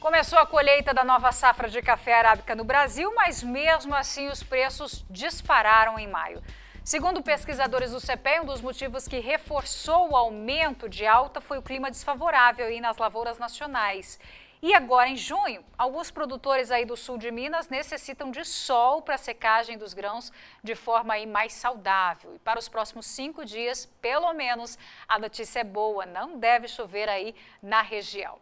Começou a colheita da nova safra de café arábica no Brasil, mas mesmo assim os preços dispararam em maio. Segundo pesquisadores do CPE, um dos motivos que reforçou o aumento de alta foi o clima desfavorável aí nas lavouras nacionais. E agora, em junho, alguns produtores aí do sul de Minas necessitam de sol para a secagem dos grãos de forma aí mais saudável. E para os próximos cinco dias, pelo menos, a notícia é boa, não deve chover aí na região.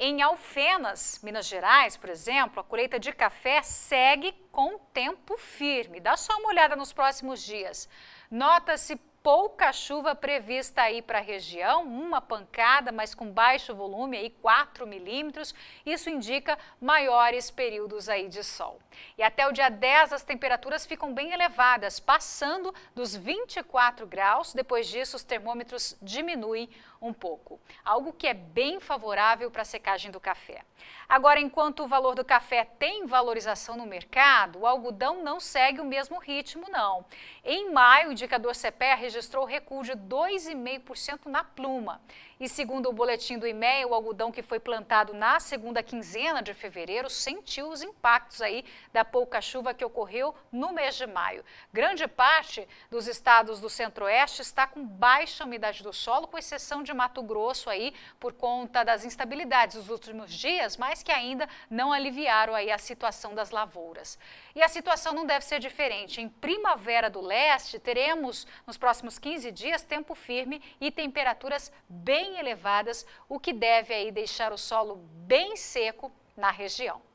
Em Alfenas, Minas Gerais, por exemplo, a colheita de café segue com tempo firme. Dá só uma olhada nos próximos dias. Nota-se pouca chuva prevista aí para a região, uma pancada, mas com baixo volume aí, 4 milímetros. Isso indica maiores períodos aí de sol. E até o dia 10 as temperaturas ficam bem elevadas, passando dos 24 graus. Depois disso, os termômetros diminuem um pouco, algo que é bem favorável para a secagem do café. Agora, enquanto o valor do café tem valorização no mercado, o algodão não segue o mesmo ritmo, não. Em maio, o indicador CPE registrou registrou recuo de 2,5% na pluma. E segundo o boletim do IMEA, o algodão que foi plantado na segunda quinzena de fevereiro sentiu os impactos aí da pouca chuva que ocorreu no mês de maio. Grande parte dos estados do Centro-Oeste está com baixa umidade do solo, com exceção de Mato Grosso aí por conta das instabilidades dos últimos dias, mas que ainda não aliviaram aí a situação das lavouras. E a situação não deve ser diferente. Em primavera do leste teremos nos próximos próximos 15 dias, tempo firme e temperaturas bem elevadas, o que deve aí deixar o solo bem seco na região.